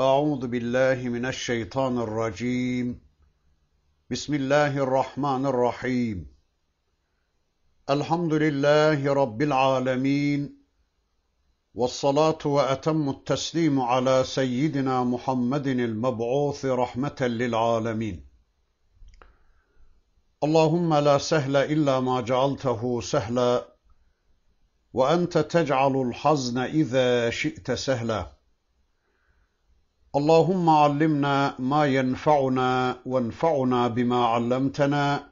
أعوذ بالله من الشيطان الرجيم بسم الله الرحمن الرحيم الحمد لله رب العالمين والصلاة وأتم التسليم على سيدنا محمد المبعوث رحمة للعالمين اللهم لا سهل إلا ما جعلته سهلا وأنت تجعل الحزن إذا شئت سهلا اللهم علمنا ما ينفعنا وانفعنا بما علمتنا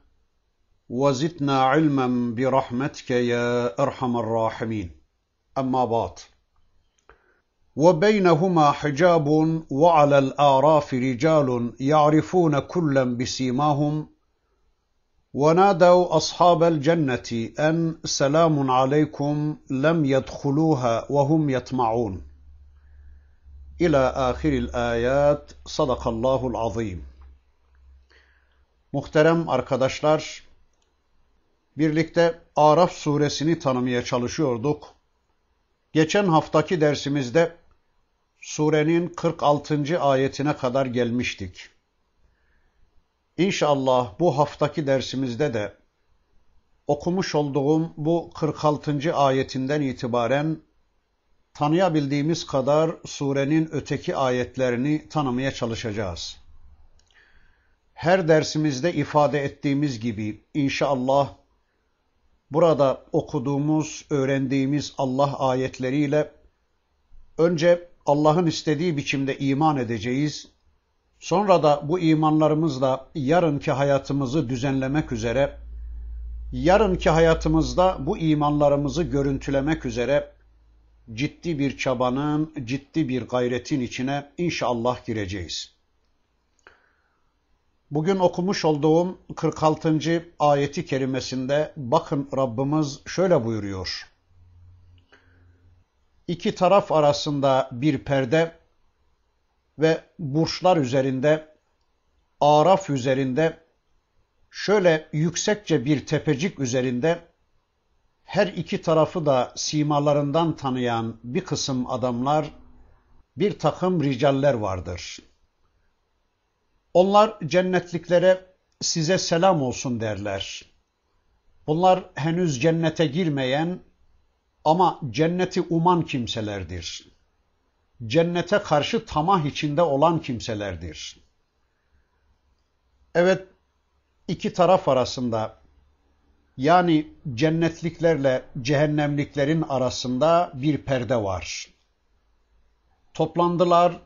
وزدنا علما برحمتك يا ارحم الراحمين اما بعد وبينهما حجاب وعلى الاعراف رجال يعرفون كلا بسيماهم ونادوا اصحاب الجنه ان سلام عليكم لم يدخلوها وهم يطمعون İlâ ahiril ayat sadakallahul azim. Muhterem arkadaşlar, birlikte Araf suresini tanımaya çalışıyorduk. Geçen haftaki dersimizde surenin 46. ayetine kadar gelmiştik. İnşallah bu haftaki dersimizde de okumuş olduğum bu 46. ayetinden itibaren tanıyabildiğimiz kadar surenin öteki ayetlerini tanımaya çalışacağız. Her dersimizde ifade ettiğimiz gibi inşallah burada okuduğumuz, öğrendiğimiz Allah ayetleriyle önce Allah'ın istediği biçimde iman edeceğiz. Sonra da bu imanlarımızla yarınki hayatımızı düzenlemek üzere, yarınki hayatımızda bu imanlarımızı görüntülemek üzere ciddi bir çabanın, ciddi bir gayretin içine inşallah gireceğiz. Bugün okumuş olduğum 46. ayeti kerimesinde bakın Rabbimiz şöyle buyuruyor. İki taraf arasında bir perde ve burçlar üzerinde, araf üzerinde, şöyle yüksekçe bir tepecik üzerinde her iki tarafı da simalarından tanıyan bir kısım adamlar, bir takım ricaller vardır. Onlar cennetliklere size selam olsun derler. Bunlar henüz cennete girmeyen ama cenneti uman kimselerdir. Cennete karşı tamah içinde olan kimselerdir. Evet, iki taraf arasında yani cennetliklerle cehennemliklerin arasında bir perde var. Toplandılar,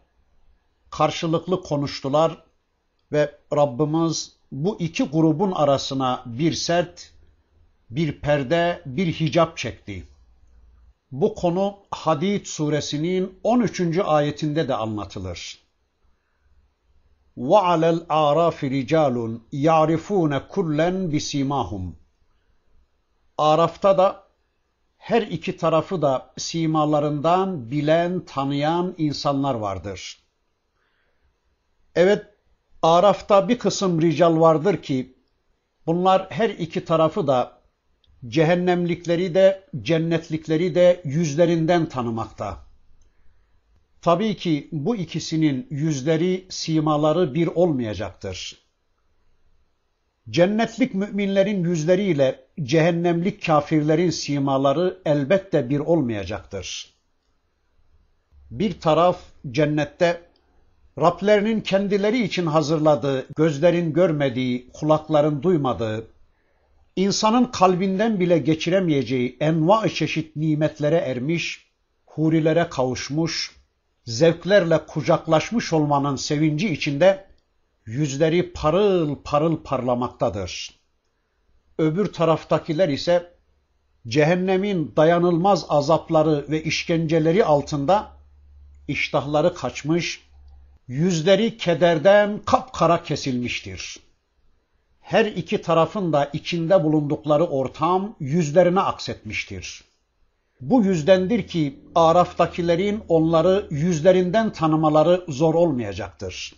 karşılıklı konuştular ve Rabbimiz bu iki grubun arasına bir sert, bir perde, bir hicap çekti. Bu konu Hadid suresinin 13. ayetinde de anlatılır. وَعَلَى الْعَرَافِ رِجَالٌ يَعْرِفُونَ كُلًّا بِسِيمَاهُمْ Araf'ta da her iki tarafı da simalarından bilen, tanıyan insanlar vardır. Evet, Araf'ta bir kısım rical vardır ki bunlar her iki tarafı da cehennemlikleri de cennetlikleri de yüzlerinden tanımakta. Tabii ki bu ikisinin yüzleri, simaları bir olmayacaktır. Cennetlik müminlerin yüzleriyle cehennemlik kafirlerin simaları elbette bir olmayacaktır. Bir taraf cennette Rablerinin kendileri için hazırladığı, gözlerin görmediği, kulakların duymadığı, insanın kalbinden bile geçiremeyeceği enva çeşit nimetlere ermiş, hurilere kavuşmuş, zevklerle kucaklaşmış olmanın sevinci içinde yüzleri parıl parıl parlamaktadır öbür taraftakiler ise cehennemin dayanılmaz azapları ve işkenceleri altında iştahları kaçmış, yüzleri kederden kapkara kesilmiştir. Her iki tarafın da içinde bulundukları ortam yüzlerine aksetmiştir. Bu yüzdendir ki Araf'takilerin onları yüzlerinden tanımaları zor olmayacaktır.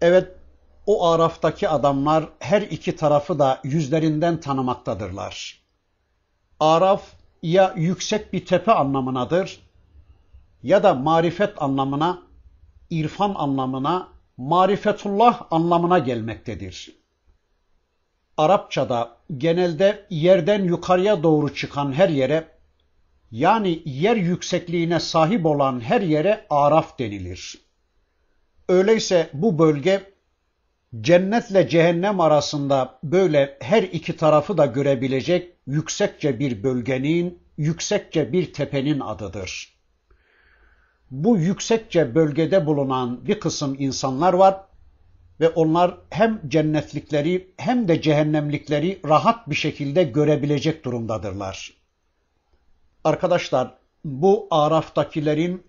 Evet o Araf'taki adamlar her iki tarafı da yüzlerinden tanımaktadırlar. Araf ya yüksek bir tepe anlamınadır ya da marifet anlamına, irfan anlamına, marifetullah anlamına gelmektedir. Arapçada genelde yerden yukarıya doğru çıkan her yere yani yer yüksekliğine sahip olan her yere Araf denilir. Öyleyse bu bölge cennetle cehennem arasında böyle her iki tarafı da görebilecek yüksekçe bir bölgenin, yüksekçe bir tepenin adıdır. Bu yüksekçe bölgede bulunan bir kısım insanlar var ve onlar hem cennetlikleri hem de cehennemlikleri rahat bir şekilde görebilecek durumdadırlar. Arkadaşlar bu Araf'takilerin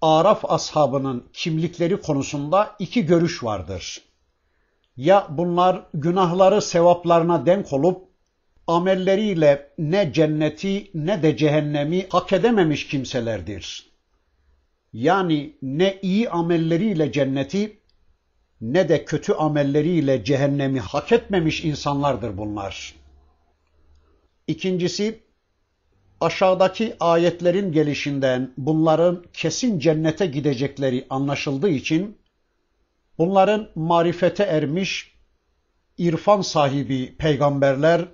Araf ashabının kimlikleri konusunda iki görüş vardır. Ya bunlar günahları sevaplarına denk olup amelleriyle ne cenneti ne de cehennemi hak edememiş kimselerdir. Yani ne iyi amelleriyle cenneti ne de kötü amelleriyle cehennemi hak etmemiş insanlardır bunlar. İkincisi aşağıdaki ayetlerin gelişinden bunların kesin cennete gidecekleri anlaşıldığı için Bunların marifete ermiş irfan sahibi peygamberler,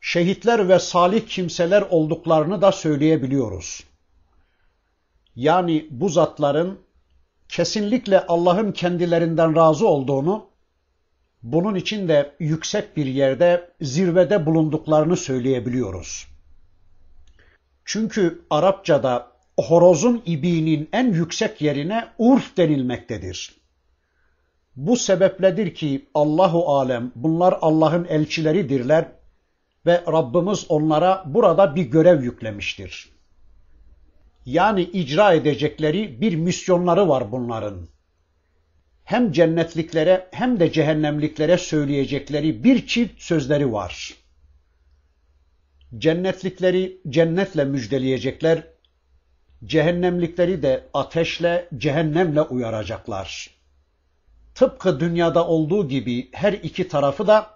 şehitler ve salih kimseler olduklarını da söyleyebiliyoruz. Yani bu zatların kesinlikle Allah'ın kendilerinden razı olduğunu, bunun için de yüksek bir yerde, zirvede bulunduklarını söyleyebiliyoruz. Çünkü Arapçada horozun ibiğinin en yüksek yerine urf denilmektedir. Bu sebepledir ki Allahu alem bunlar Allah'ın elçileridirler ve Rabbimiz onlara burada bir görev yüklemiştir. Yani icra edecekleri bir misyonları var bunların. Hem cennetliklere hem de cehennemliklere söyleyecekleri bir çift sözleri var. Cennetlikleri cennetle müjdeleyecekler, cehennemlikleri de ateşle, cehennemle uyaracaklar.'' tıpkı dünyada olduğu gibi her iki tarafı da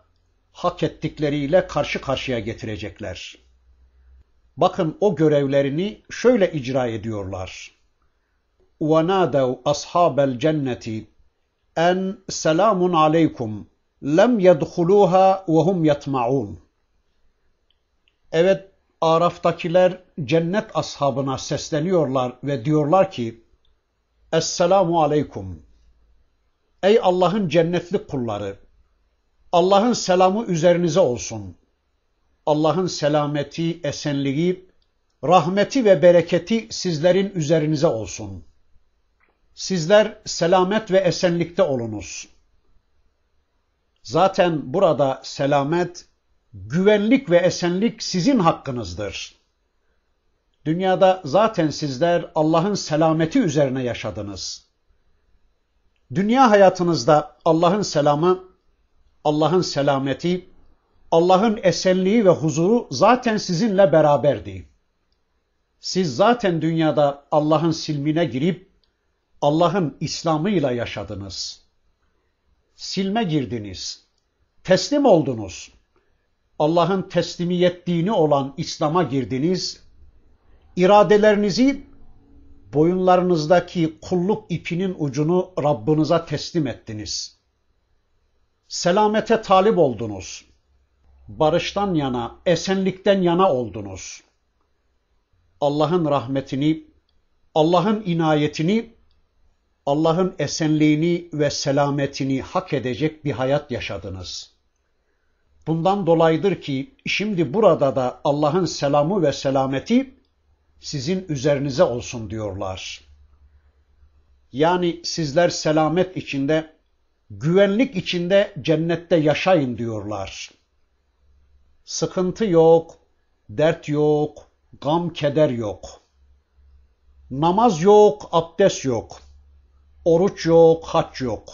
hak ettikleriyle karşı karşıya getirecekler. Bakın o görevlerini şöyle icra ediyorlar. وَنَادَوْا أَصْحَابَ الْجَنَّةِ en selamun aleykum lem yedhuluha ve hum yetmaun. Evet Araf'takiler cennet ashabına sesleniyorlar ve diyorlar ki Esselamu aleykum. Ey Allah'ın cennetli kulları! Allah'ın selamı üzerinize olsun. Allah'ın selameti, esenliği, rahmeti ve bereketi sizlerin üzerinize olsun. Sizler selamet ve esenlikte olunuz. Zaten burada selamet, güvenlik ve esenlik sizin hakkınızdır. Dünyada zaten sizler Allah'ın selameti üzerine yaşadınız.'' Dünya hayatınızda Allah'ın selamı, Allah'ın selameti, Allah'ın esenliği ve huzuru zaten sizinle beraberdi. Siz zaten dünyada Allah'ın silmine girip Allah'ın İslam'ıyla yaşadınız. Silme girdiniz. Teslim oldunuz. Allah'ın teslimiyet dini olan İslam'a girdiniz. İradelerinizi boyunlarınızdaki kulluk ipinin ucunu Rabbinize teslim ettiniz. Selamete talip oldunuz. Barıştan yana, esenlikten yana oldunuz. Allah'ın rahmetini, Allah'ın inayetini, Allah'ın esenliğini ve selametini hak edecek bir hayat yaşadınız. Bundan dolayıdır ki şimdi burada da Allah'ın selamı ve selameti sizin üzerinize olsun diyorlar. Yani sizler selamet içinde, güvenlik içinde cennette yaşayın diyorlar. Sıkıntı yok, dert yok, gam keder yok. Namaz yok, abdest yok. Oruç yok, haç yok.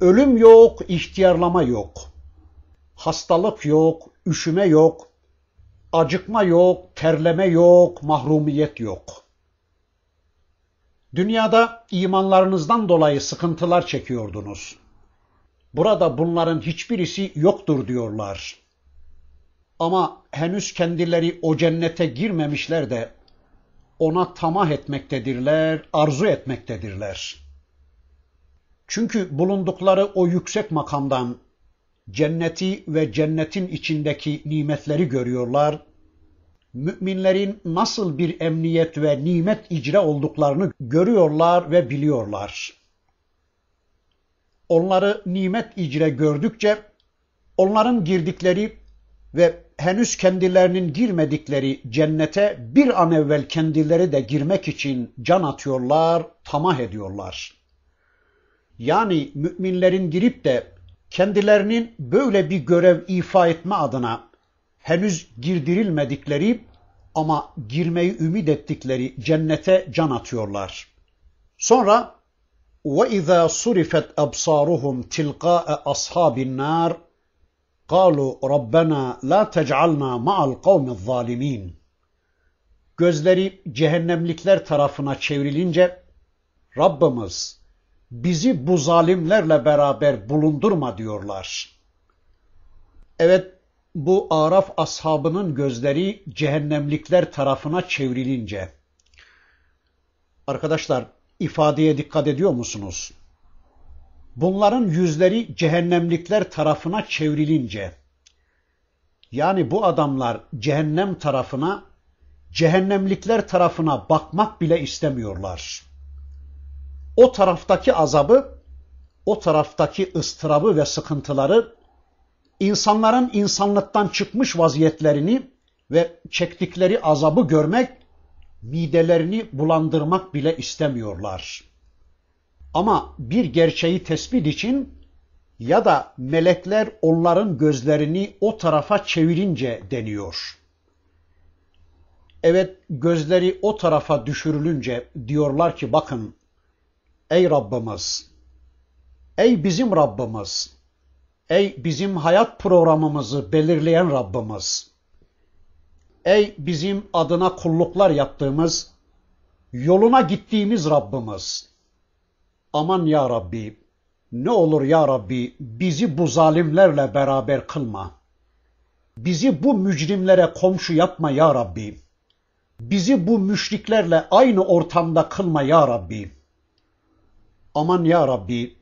Ölüm yok, ihtiyarlama yok. Hastalık yok, üşüme yok, acıkma yok, terleme yok, mahrumiyet yok. Dünyada imanlarınızdan dolayı sıkıntılar çekiyordunuz. Burada bunların hiçbirisi yoktur diyorlar. Ama henüz kendileri o cennete girmemişler de ona tamah etmektedirler, arzu etmektedirler. Çünkü bulundukları o yüksek makamdan, cenneti ve cennetin içindeki nimetleri görüyorlar. Müminlerin nasıl bir emniyet ve nimet icra olduklarını görüyorlar ve biliyorlar. Onları nimet icra gördükçe onların girdikleri ve henüz kendilerinin girmedikleri cennete bir an evvel kendileri de girmek için can atıyorlar, tamah ediyorlar. Yani müminlerin girip de kendilerinin böyle bir görev ifa etme adına henüz girdirilmedikleri ama girmeyi ümit ettikleri cennete can atıyorlar. Sonra وَاِذَا صُرِفَتْ أَبْصَارُهُمْ تِلْقَاءَ أَصْحَابِ النَّارِ قَالُوا رَبَّنَا لَا تَجْعَلْنَا مَعَ الْقَوْمِ الظَّالِمِينَ Gözleri cehennemlikler tarafına çevrilince Rabbimiz bizi bu zalimlerle beraber bulundurma diyorlar. Evet bu Araf ashabının gözleri cehennemlikler tarafına çevrilince. Arkadaşlar ifadeye dikkat ediyor musunuz? Bunların yüzleri cehennemlikler tarafına çevrilince. Yani bu adamlar cehennem tarafına, cehennemlikler tarafına bakmak bile istemiyorlar o taraftaki azabı, o taraftaki ıstırabı ve sıkıntıları, insanların insanlıktan çıkmış vaziyetlerini ve çektikleri azabı görmek, midelerini bulandırmak bile istemiyorlar. Ama bir gerçeği tespit için ya da melekler onların gözlerini o tarafa çevirince deniyor. Evet gözleri o tarafa düşürülünce diyorlar ki bakın Ey Rabbimiz! Ey bizim Rabbimiz! Ey bizim hayat programımızı belirleyen Rabbimiz! Ey bizim adına kulluklar yaptığımız, yoluna gittiğimiz Rabbimiz! Aman ya Rabbi! Ne olur ya Rabbi bizi bu zalimlerle beraber kılma. Bizi bu mücrimlere komşu yapma ya Rabbi. Bizi bu müşriklerle aynı ortamda kılma ya Rabbi.'' Aman ya Rabbi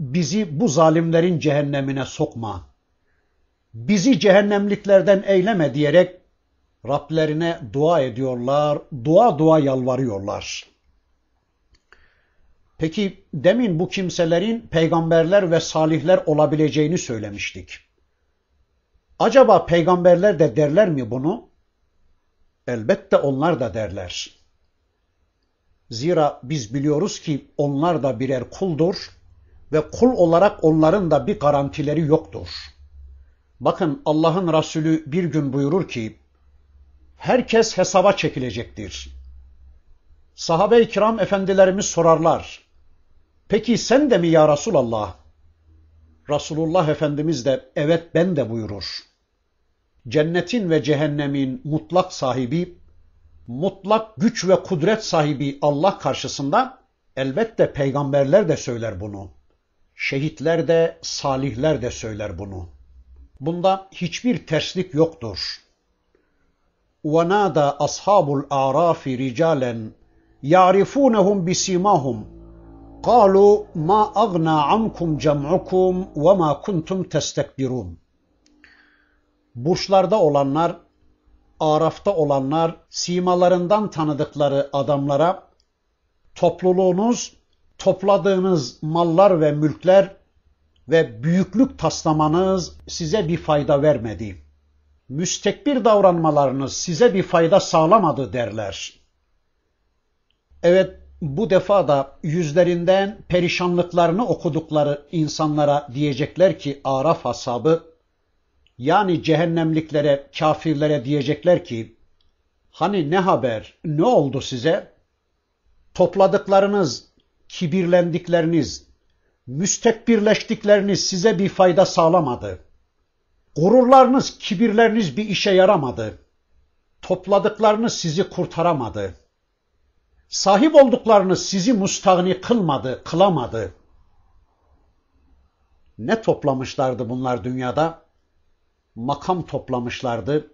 bizi bu zalimlerin cehennemine sokma. Bizi cehennemliklerden eyleme diyerek Rablerine dua ediyorlar, dua dua yalvarıyorlar. Peki demin bu kimselerin peygamberler ve salihler olabileceğini söylemiştik. Acaba peygamberler de derler mi bunu? Elbette onlar da derler. Zira biz biliyoruz ki onlar da birer kuldur ve kul olarak onların da bir garantileri yoktur. Bakın Allah'ın Resulü bir gün buyurur ki, herkes hesaba çekilecektir. Sahabe-i kiram efendilerimiz sorarlar, peki sen de mi ya Resulallah? Resulullah Efendimiz de evet ben de buyurur. Cennetin ve cehennemin mutlak sahibi mutlak güç ve kudret sahibi Allah karşısında elbette peygamberler de söyler bunu. Şehitler de, salihler de söyler bunu. Bunda hiçbir terslik yoktur. وَنَادَى أَصْحَابُ الْاَعْرَافِ رِجَالًا يَعْرِفُونَهُمْ بِسِيمَاهُمْ قَالُوا مَا أَغْنَى عَنْكُمْ جَمْعُكُمْ وَمَا كُنْتُمْ تَسْتَكْبِرُونَ Burçlarda olanlar Araf'ta olanlar simalarından tanıdıkları adamlara topluluğunuz, topladığınız mallar ve mülkler ve büyüklük taslamanız size bir fayda vermedi. Müstekbir davranmalarınız size bir fayda sağlamadı derler. Evet bu defa da yüzlerinden perişanlıklarını okudukları insanlara diyecekler ki Araf ashabı yani cehennemliklere, kafirlere diyecekler ki, hani ne haber, ne oldu size? Topladıklarınız, kibirlendikleriniz, müstekbirleştikleriniz size bir fayda sağlamadı. Gururlarınız, kibirleriniz bir işe yaramadı. Topladıklarınız sizi kurtaramadı. Sahip olduklarınız sizi mustağni kılmadı, kılamadı. Ne toplamışlardı bunlar dünyada? makam toplamışlardı,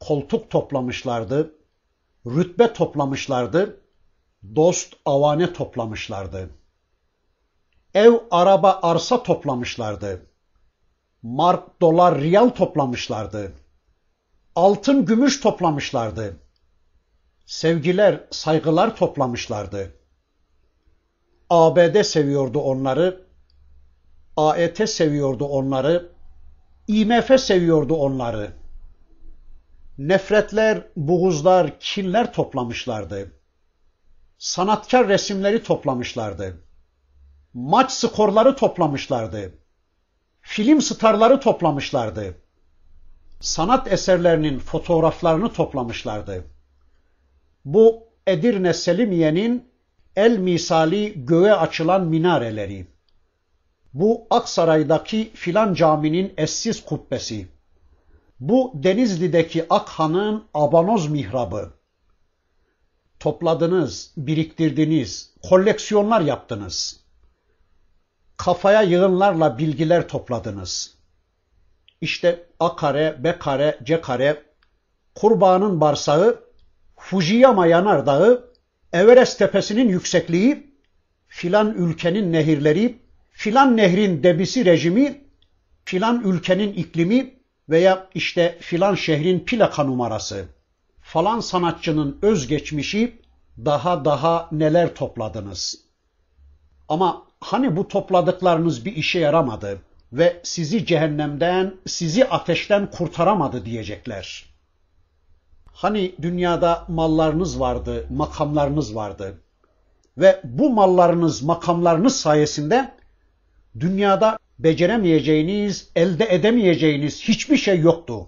koltuk toplamışlardı, rütbe toplamışlardı, dost avane toplamışlardı. Ev, araba, arsa toplamışlardı. Mark, dolar, riyal toplamışlardı. Altın, gümüş toplamışlardı. Sevgiler, saygılar toplamışlardı. ABD seviyordu onları. AET seviyordu onları. IMF seviyordu onları. Nefretler, buğuzlar, kinler toplamışlardı. Sanatkar resimleri toplamışlardı. Maç skorları toplamışlardı. Film starları toplamışlardı. Sanat eserlerinin fotoğraflarını toplamışlardı. Bu Edirne Selimiye'nin el misali göğe açılan minareleri. Bu Aksaray'daki filan caminin essiz kubbesi. Bu Denizli'deki Akhan'ın abanoz mihrabı. Topladınız, biriktirdiniz, koleksiyonlar yaptınız. Kafaya yığınlarla bilgiler topladınız. İşte A kare, B kare, C kare, kurbanın barsağı, Fujiyama yanardağı, Everest tepesinin yüksekliği, filan ülkenin nehirleri, filan nehrin debisi rejimi, filan ülkenin iklimi veya işte filan şehrin plaka numarası, falan sanatçının özgeçmişi daha daha neler topladınız. Ama hani bu topladıklarınız bir işe yaramadı ve sizi cehennemden, sizi ateşten kurtaramadı diyecekler. Hani dünyada mallarınız vardı, makamlarınız vardı ve bu mallarınız, makamlarınız sayesinde dünyada beceremeyeceğiniz, elde edemeyeceğiniz hiçbir şey yoktu.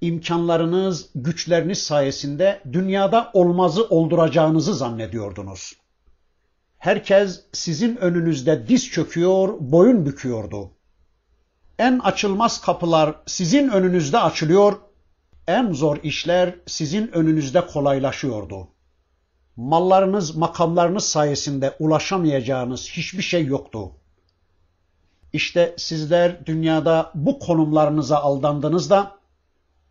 İmkanlarınız, güçleriniz sayesinde dünyada olmazı olduracağınızı zannediyordunuz. Herkes sizin önünüzde diz çöküyor, boyun büküyordu. En açılmaz kapılar sizin önünüzde açılıyor, en zor işler sizin önünüzde kolaylaşıyordu. Mallarınız, makamlarınız sayesinde ulaşamayacağınız hiçbir şey yoktu.'' İşte sizler dünyada bu konumlarınıza aldandınız da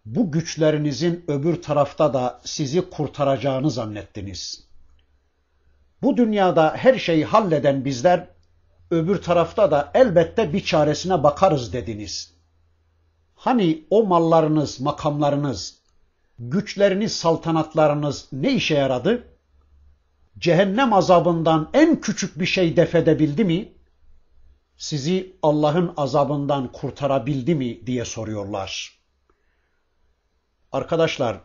bu güçlerinizin öbür tarafta da sizi kurtaracağını zannettiniz. Bu dünyada her şeyi halleden bizler öbür tarafta da elbette bir çaresine bakarız dediniz. Hani o mallarınız, makamlarınız, güçleriniz, saltanatlarınız ne işe yaradı? Cehennem azabından en küçük bir şey defedebildi mi?'' sizi Allah'ın azabından kurtarabildi mi diye soruyorlar. Arkadaşlar,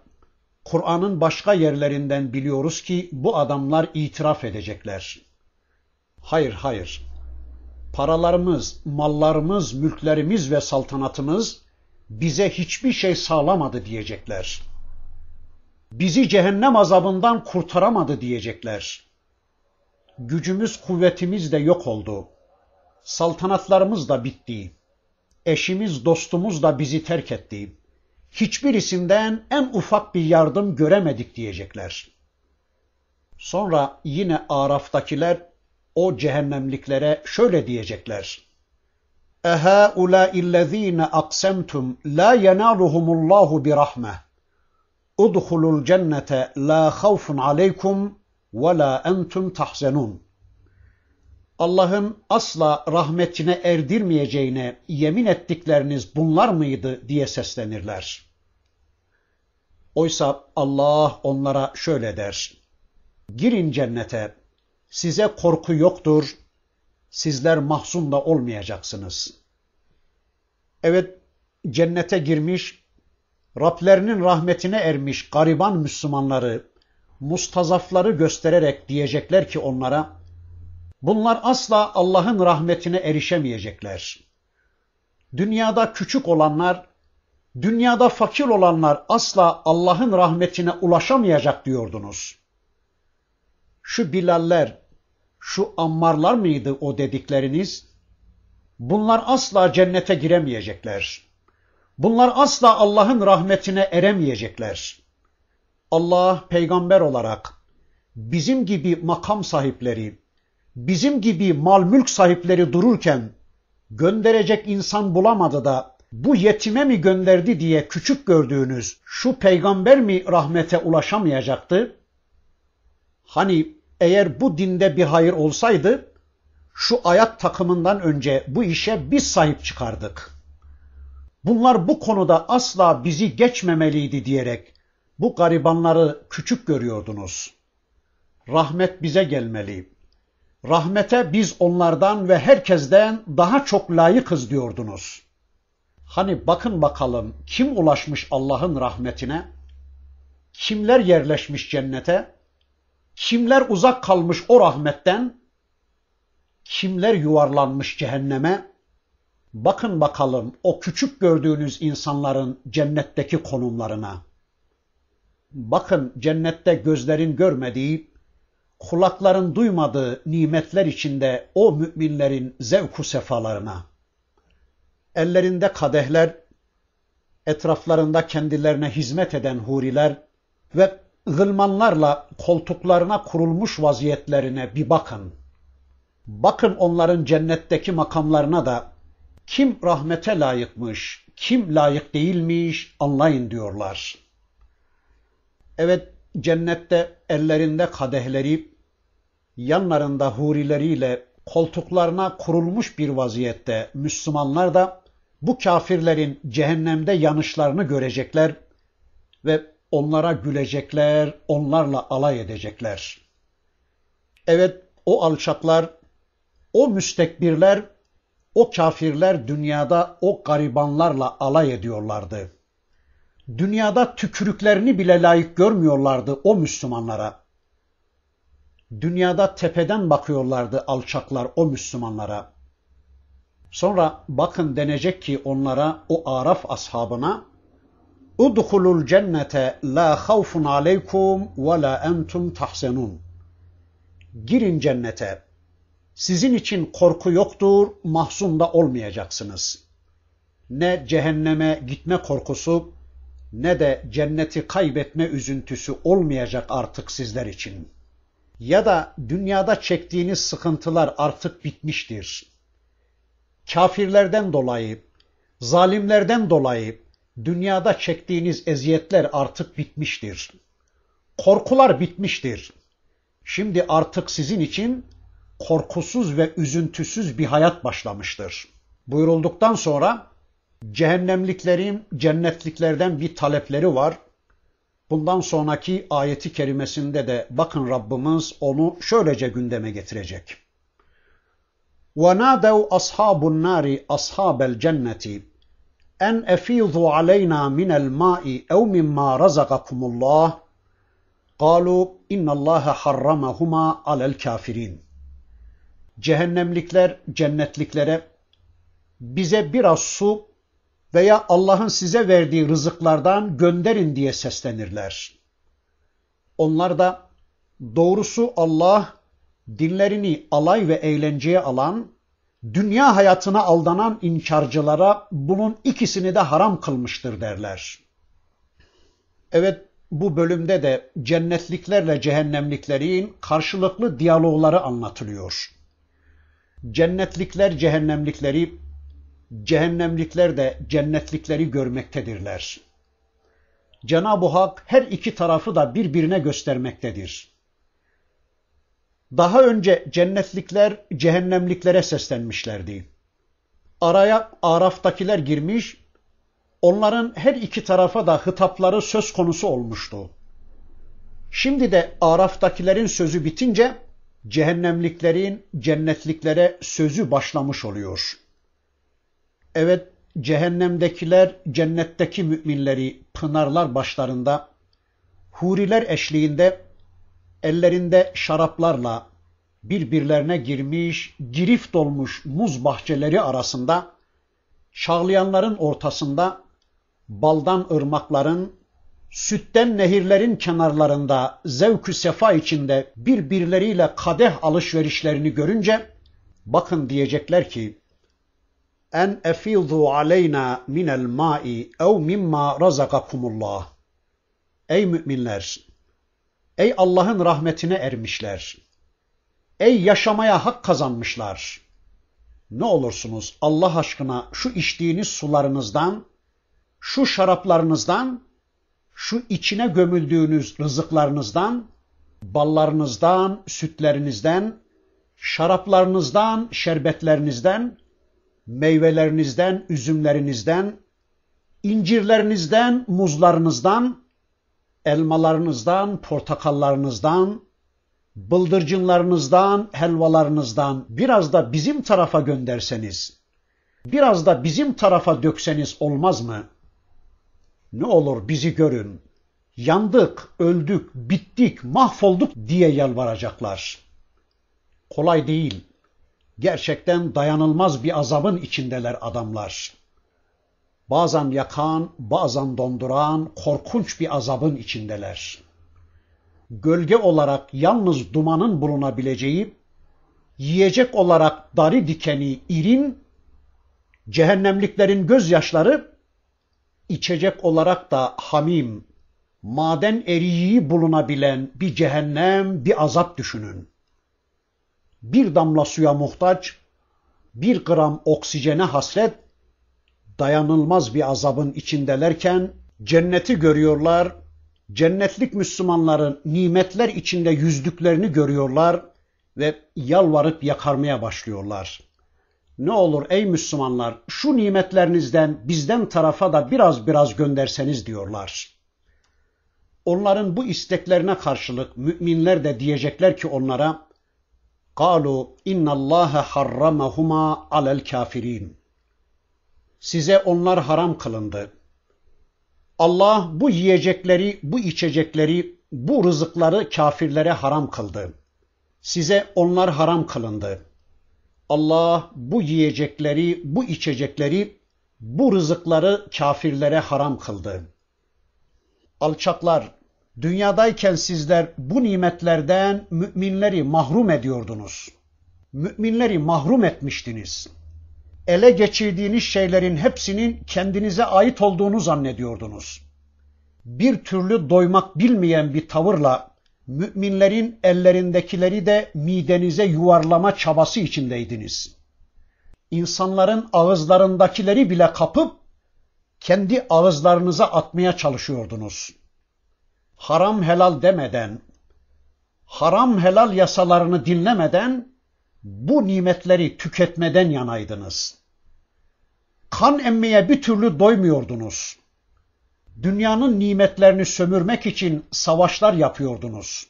Kur'an'ın başka yerlerinden biliyoruz ki bu adamlar itiraf edecekler. Hayır, hayır. Paralarımız, mallarımız, mülklerimiz ve saltanatımız bize hiçbir şey sağlamadı diyecekler. Bizi cehennem azabından kurtaramadı diyecekler. Gücümüz, kuvvetimiz de yok oldu.'' saltanatlarımız da bitti. Eşimiz, dostumuz da bizi terk etti. Hiçbirisinden en ufak bir yardım göremedik diyecekler. Sonra yine Araf'takiler o cehennemliklere şöyle diyecekler. Eha ula illezine aksemtum la yenaluhumullahu bi rahme. Udhulul cennete la havfun aleykum ve la entum tahzenun.'' Allah'ın asla rahmetine erdirmeyeceğine yemin ettikleriniz bunlar mıydı diye seslenirler. Oysa Allah onlara şöyle der. Girin cennete. Size korku yoktur. Sizler mahzun da olmayacaksınız. Evet, cennete girmiş, Rablerinin rahmetine ermiş gariban Müslümanları, mustazafları göstererek diyecekler ki onlara, Bunlar asla Allah'ın rahmetine erişemeyecekler. Dünyada küçük olanlar, dünyada fakir olanlar asla Allah'ın rahmetine ulaşamayacak diyordunuz. Şu Bilaller, şu Ammarlar mıydı o dedikleriniz? Bunlar asla cennete giremeyecekler. Bunlar asla Allah'ın rahmetine eremeyecekler. Allah peygamber olarak bizim gibi makam sahipleri, bizim gibi mal mülk sahipleri dururken gönderecek insan bulamadı da bu yetime mi gönderdi diye küçük gördüğünüz şu peygamber mi rahmete ulaşamayacaktı? Hani eğer bu dinde bir hayır olsaydı şu ayak takımından önce bu işe biz sahip çıkardık. Bunlar bu konuda asla bizi geçmemeliydi diyerek bu garibanları küçük görüyordunuz. Rahmet bize gelmeli. Rahmete biz onlardan ve herkesten daha çok layıkız diyordunuz. Hani bakın bakalım kim ulaşmış Allah'ın rahmetine? Kimler yerleşmiş cennete? Kimler uzak kalmış o rahmetten? Kimler yuvarlanmış cehenneme? Bakın bakalım o küçük gördüğünüz insanların cennetteki konumlarına. Bakın cennette gözlerin görmediği, kulakların duymadığı nimetler içinde o müminlerin zevku sefalarına. Ellerinde kadehler, etraflarında kendilerine hizmet eden huriler ve gılmanlarla koltuklarına kurulmuş vaziyetlerine bir bakın. Bakın onların cennetteki makamlarına da kim rahmete layıkmış, kim layık değilmiş anlayın diyorlar. Evet Cennette ellerinde kadehleri, yanlarında hurileriyle koltuklarına kurulmuş bir vaziyette Müslümanlar da bu kafirlerin cehennemde yanışlarını görecekler ve onlara gülecekler, onlarla alay edecekler. Evet o alçaklar, o müstekbirler, o kafirler dünyada o garibanlarla alay ediyorlardı. Dünyada tükürüklerini bile layık görmüyorlardı o Müslümanlara. Dünyada tepeden bakıyorlardı alçaklar o Müslümanlara. Sonra bakın denecek ki onlara o Araf ashabına Udhulul cennete la havfun aleykum ve la entum tahsenun. Girin cennete. Sizin için korku yoktur, mahzun da olmayacaksınız. Ne cehenneme gitme korkusu, ne de cenneti kaybetme üzüntüsü olmayacak artık sizler için. Ya da dünyada çektiğiniz sıkıntılar artık bitmiştir. Kafirlerden dolayı, zalimlerden dolayı dünyada çektiğiniz eziyetler artık bitmiştir. Korkular bitmiştir. Şimdi artık sizin için korkusuz ve üzüntüsüz bir hayat başlamıştır. Buyurulduktan sonra Cehennemliklerin cennetliklerden bir talepleri var. Bundan sonraki ayeti kerimesinde de bakın Rabbimiz onu şöylece gündeme getirecek. وَنَادَوْ أَصْحَابُ النَّارِ أَصْحَابَ الْجَنَّةِ أَنْ أَفِيضُوا عَلَيْنَا مِنَ الْمَاءِ أَوْ مِمَّا رَزَقَكُمُ اللّٰهِ قَالُوا اِنَّ اللّٰهَ حَرَّمَهُمَا عَلَى الْكَافِرِينَ Cehennemlikler cennetliklere bize biraz su veya Allah'ın size verdiği rızıklardan gönderin diye seslenirler. Onlar da doğrusu Allah dinlerini alay ve eğlenceye alan, dünya hayatına aldanan inkarcılara bunun ikisini de haram kılmıştır derler. Evet bu bölümde de cennetliklerle cehennemliklerin karşılıklı diyalogları anlatılıyor. Cennetlikler cehennemlikleri cehennemlikler de cennetlikleri görmektedirler. Cenab-ı Hak her iki tarafı da birbirine göstermektedir. Daha önce cennetlikler cehennemliklere seslenmişlerdi. Araya Araf'takiler girmiş, onların her iki tarafa da hitapları söz konusu olmuştu. Şimdi de Araf'takilerin sözü bitince cehennemliklerin cennetliklere sözü başlamış oluyor.'' Evet cehennemdekiler cennetteki müminleri pınarlar başlarında, huriler eşliğinde ellerinde şaraplarla birbirlerine girmiş, girif dolmuş muz bahçeleri arasında, çağlayanların ortasında, baldan ırmakların, sütten nehirlerin kenarlarında zevkü sefa içinde birbirleriyle kadeh alışverişlerini görünce, bakın diyecekler ki, en efizu aleyna minel ma'i ev mimma razakakumullah. Ey müminler! Ey Allah'ın rahmetine ermişler! Ey yaşamaya hak kazanmışlar! Ne olursunuz Allah aşkına şu içtiğiniz sularınızdan, şu şaraplarınızdan, şu içine gömüldüğünüz rızıklarınızdan, ballarınızdan, sütlerinizden, şaraplarınızdan, şerbetlerinizden, meyvelerinizden, üzümlerinizden, incirlerinizden, muzlarınızdan, elmalarınızdan, portakallarınızdan, bıldırcınlarınızdan, helvalarınızdan biraz da bizim tarafa gönderseniz, biraz da bizim tarafa dökseniz olmaz mı? Ne olur bizi görün. Yandık, öldük, bittik, mahvolduk diye yalvaracaklar. Kolay değil. Gerçekten dayanılmaz bir azabın içindeler adamlar. Bazen yakan, bazen donduran korkunç bir azabın içindeler. Gölge olarak yalnız dumanın bulunabileceği, yiyecek olarak darı dikeni irin, cehennemliklerin gözyaşları, içecek olarak da hamim, maden eriği bulunabilen bir cehennem, bir azap düşünün bir damla suya muhtaç, bir gram oksijene hasret, dayanılmaz bir azabın içindelerken cenneti görüyorlar, cennetlik Müslümanların nimetler içinde yüzdüklerini görüyorlar ve yalvarıp yakarmaya başlıyorlar. Ne olur ey Müslümanlar şu nimetlerinizden bizden tarafa da biraz biraz gönderseniz diyorlar. Onların bu isteklerine karşılık müminler de diyecekler ki onlara قالوا inna Allah harramahuma alel kafirin. Size onlar haram kılındı. Allah bu yiyecekleri, bu içecekleri, bu rızıkları kafirlere haram kıldı. Size onlar haram kılındı. Allah bu yiyecekleri, bu içecekleri, bu rızıkları kafirlere haram kıldı. Alçaklar, Dünyadayken sizler bu nimetlerden müminleri mahrum ediyordunuz. Müminleri mahrum etmiştiniz. Ele geçirdiğiniz şeylerin hepsinin kendinize ait olduğunu zannediyordunuz. Bir türlü doymak bilmeyen bir tavırla müminlerin ellerindekileri de midenize yuvarlama çabası içindeydiniz. İnsanların ağızlarındakileri bile kapıp kendi ağızlarınıza atmaya çalışıyordunuz.'' haram helal demeden, haram helal yasalarını dinlemeden bu nimetleri tüketmeden yanaydınız. Kan emmeye bir türlü doymuyordunuz. Dünyanın nimetlerini sömürmek için savaşlar yapıyordunuz.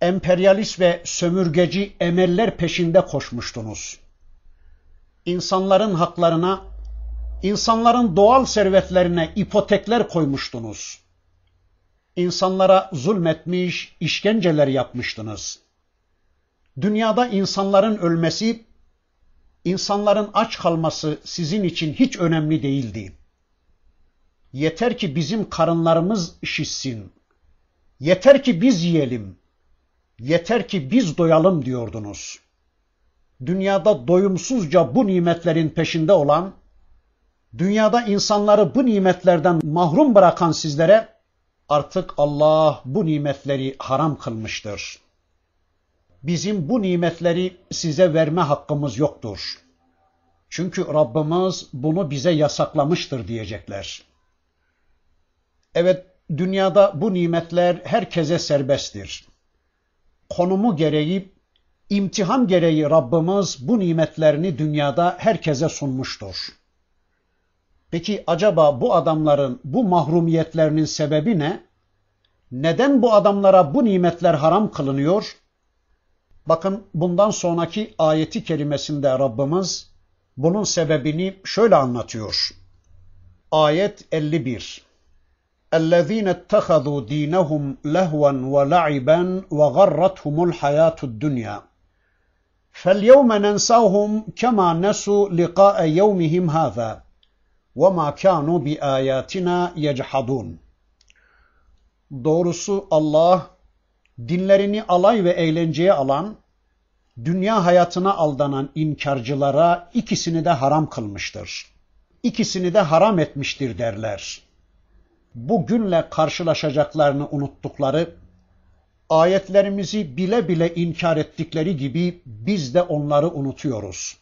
Emperyalist ve sömürgeci emeller peşinde koşmuştunuz. İnsanların haklarına, insanların doğal servetlerine ipotekler koymuştunuz.'' insanlara zulmetmiş, işkenceler yapmıştınız. Dünyada insanların ölmesi, insanların aç kalması sizin için hiç önemli değildi. Yeter ki bizim karınlarımız şişsin. Yeter ki biz yiyelim. Yeter ki biz doyalım diyordunuz. Dünyada doyumsuzca bu nimetlerin peşinde olan, dünyada insanları bu nimetlerden mahrum bırakan sizlere Artık Allah bu nimetleri haram kılmıştır. Bizim bu nimetleri size verme hakkımız yoktur. Çünkü Rabbimiz bunu bize yasaklamıştır diyecekler. Evet, dünyada bu nimetler herkese serbesttir. Konumu gereği, imtihan gereği Rabbimiz bu nimetlerini dünyada herkese sunmuştur. Peki acaba bu adamların bu mahrumiyetlerinin sebebi ne? Neden bu adamlara bu nimetler haram kılınıyor? Bakın bundan sonraki ayeti kerimesinde Rabbimiz bunun sebebini şöyle anlatıyor. Ayet 51 اَلَّذ۪ينَ اتَّخَذُوا د۪ينَهُمْ لَهْوًا وَلَعِبًا وَغَرَّتْهُمُ الْحَيَاةُ الدُّنْيَا فَالْيَوْمَ نَنْسَاهُمْ كَمَا نَسُوا لِقَاءَ يَوْمِهِمْ هَذَا وَمَا كَانُوا بِآيَاتِنَا يَجْحَدُونَ Doğrusu Allah dinlerini alay ve eğlenceye alan, dünya hayatına aldanan inkarcılara ikisini de haram kılmıştır. İkisini de haram etmiştir derler. Bugünle karşılaşacaklarını unuttukları, ayetlerimizi bile bile inkar ettikleri gibi biz de onları unutuyoruz.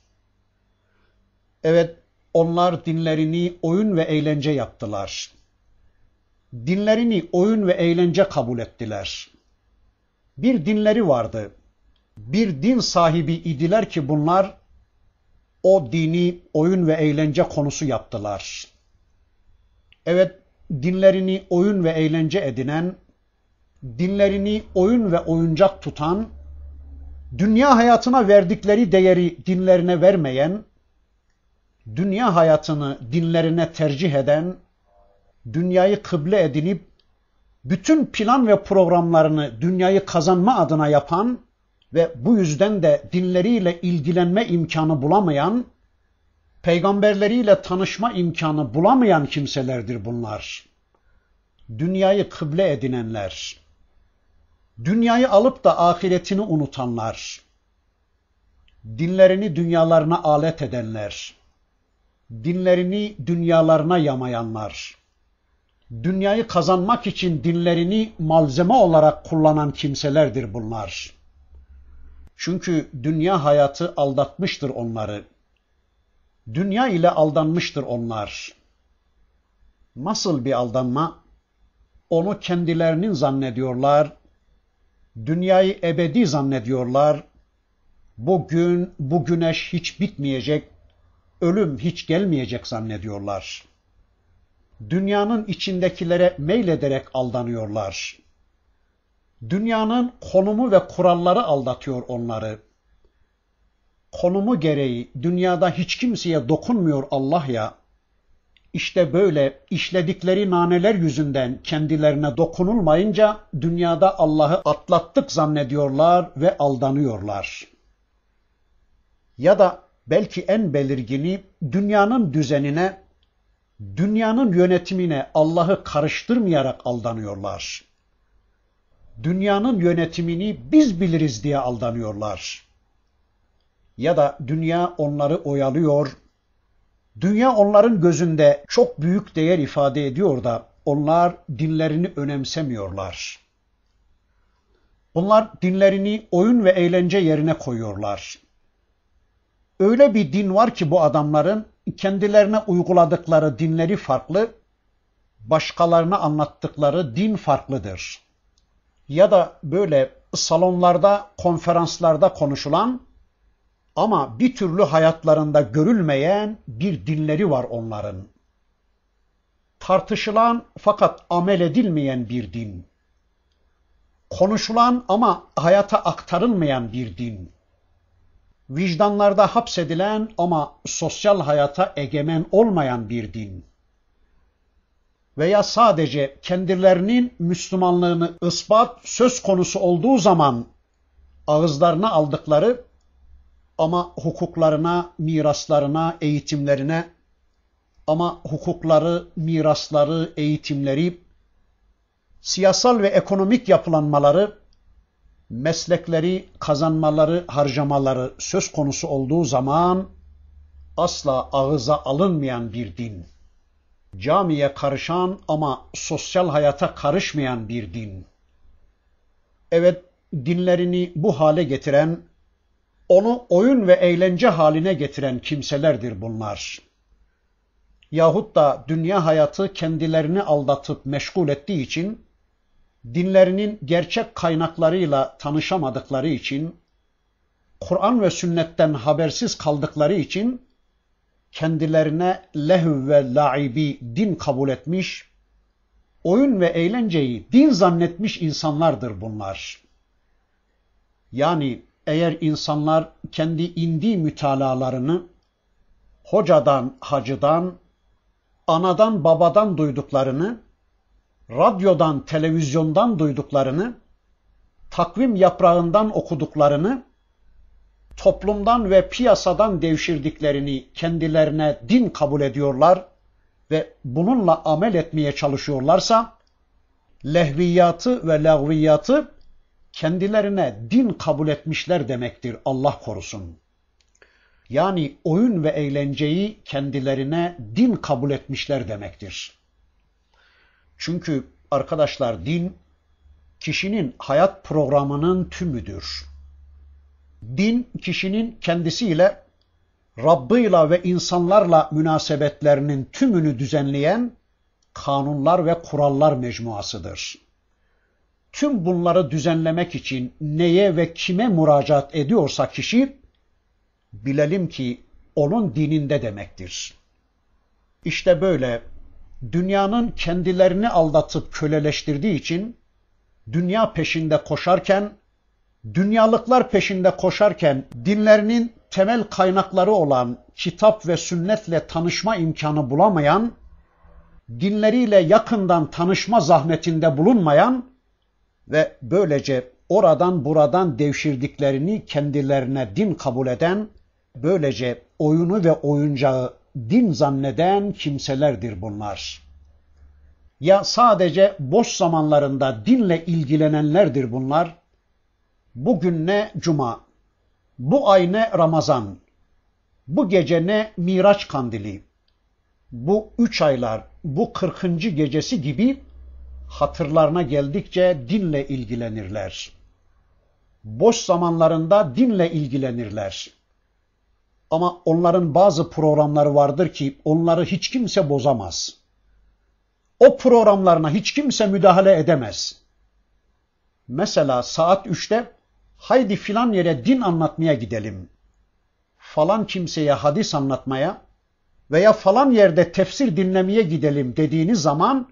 Evet, onlar dinlerini oyun ve eğlence yaptılar. Dinlerini oyun ve eğlence kabul ettiler. Bir dinleri vardı. Bir din sahibi idiler ki bunlar o dini oyun ve eğlence konusu yaptılar. Evet, dinlerini oyun ve eğlence edinen, dinlerini oyun ve oyuncak tutan, dünya hayatına verdikleri değeri dinlerine vermeyen, dünya hayatını dinlerine tercih eden, dünyayı kıble edinip bütün plan ve programlarını dünyayı kazanma adına yapan ve bu yüzden de dinleriyle ilgilenme imkanı bulamayan, peygamberleriyle tanışma imkanı bulamayan kimselerdir bunlar. Dünyayı kıble edinenler, dünyayı alıp da ahiretini unutanlar, dinlerini dünyalarına alet edenler, dinlerini dünyalarına yamayanlar, dünyayı kazanmak için dinlerini malzeme olarak kullanan kimselerdir bunlar. Çünkü dünya hayatı aldatmıştır onları. Dünya ile aldanmıştır onlar. Nasıl bir aldanma? Onu kendilerinin zannediyorlar. Dünyayı ebedi zannediyorlar. Bugün bu güneş hiç bitmeyecek ölüm hiç gelmeyecek zannediyorlar. Dünyanın içindekilere meylederek aldanıyorlar. Dünyanın konumu ve kuralları aldatıyor onları. Konumu gereği dünyada hiç kimseye dokunmuyor Allah ya. İşte böyle işledikleri naneler yüzünden kendilerine dokunulmayınca dünyada Allah'ı atlattık zannediyorlar ve aldanıyorlar. Ya da belki en belirgini dünyanın düzenine, dünyanın yönetimine Allah'ı karıştırmayarak aldanıyorlar. Dünyanın yönetimini biz biliriz diye aldanıyorlar. Ya da dünya onları oyalıyor. Dünya onların gözünde çok büyük değer ifade ediyor da onlar dinlerini önemsemiyorlar. Bunlar dinlerini oyun ve eğlence yerine koyuyorlar. Öyle bir din var ki bu adamların kendilerine uyguladıkları dinleri farklı, başkalarına anlattıkları din farklıdır. Ya da böyle salonlarda, konferanslarda konuşulan ama bir türlü hayatlarında görülmeyen bir dinleri var onların. Tartışılan fakat amel edilmeyen bir din. Konuşulan ama hayata aktarılmayan bir din vicdanlarda hapsedilen ama sosyal hayata egemen olmayan bir din veya sadece kendilerinin Müslümanlığını ispat söz konusu olduğu zaman ağızlarına aldıkları ama hukuklarına, miraslarına, eğitimlerine ama hukukları, mirasları, eğitimleri, siyasal ve ekonomik yapılanmaları meslekleri, kazanmaları, harcamaları söz konusu olduğu zaman asla ağıza alınmayan bir din. Camiye karışan ama sosyal hayata karışmayan bir din. Evet, dinlerini bu hale getiren, onu oyun ve eğlence haline getiren kimselerdir bunlar. Yahut da dünya hayatı kendilerini aldatıp meşgul ettiği için dinlerinin gerçek kaynaklarıyla tanışamadıkları için, Kur'an ve sünnetten habersiz kaldıkları için kendilerine lehü ve laibi din kabul etmiş, oyun ve eğlenceyi din zannetmiş insanlardır bunlar. Yani eğer insanlar kendi indi mütalalarını hocadan, hacıdan, anadan, babadan duyduklarını radyodan, televizyondan duyduklarını, takvim yaprağından okuduklarını, toplumdan ve piyasadan devşirdiklerini kendilerine din kabul ediyorlar ve bununla amel etmeye çalışıyorlarsa, lehviyatı ve lagviyatı kendilerine din kabul etmişler demektir Allah korusun. Yani oyun ve eğlenceyi kendilerine din kabul etmişler demektir. Çünkü arkadaşlar din kişinin hayat programının tümüdür. Din kişinin kendisiyle, Rabbıyla ve insanlarla münasebetlerinin tümünü düzenleyen kanunlar ve kurallar mecmuasıdır. Tüm bunları düzenlemek için neye ve kime müracaat ediyorsa kişi, bilelim ki onun dininde demektir. İşte böyle dünyanın kendilerini aldatıp köleleştirdiği için dünya peşinde koşarken, dünyalıklar peşinde koşarken dinlerinin temel kaynakları olan kitap ve sünnetle tanışma imkanı bulamayan, dinleriyle yakından tanışma zahmetinde bulunmayan ve böylece oradan buradan devşirdiklerini kendilerine din kabul eden, böylece oyunu ve oyuncağı din zanneden kimselerdir bunlar. Ya sadece boş zamanlarında dinle ilgilenenlerdir bunlar. Bugün ne cuma, bu ay ne Ramazan, bu gece ne Miraç kandili, bu üç aylar, bu kırkıncı gecesi gibi hatırlarına geldikçe dinle ilgilenirler. Boş zamanlarında dinle ilgilenirler. Ama onların bazı programları vardır ki onları hiç kimse bozamaz. O programlarına hiç kimse müdahale edemez. Mesela saat 3'te haydi filan yere din anlatmaya gidelim. Falan kimseye hadis anlatmaya veya falan yerde tefsir dinlemeye gidelim dediğiniz zaman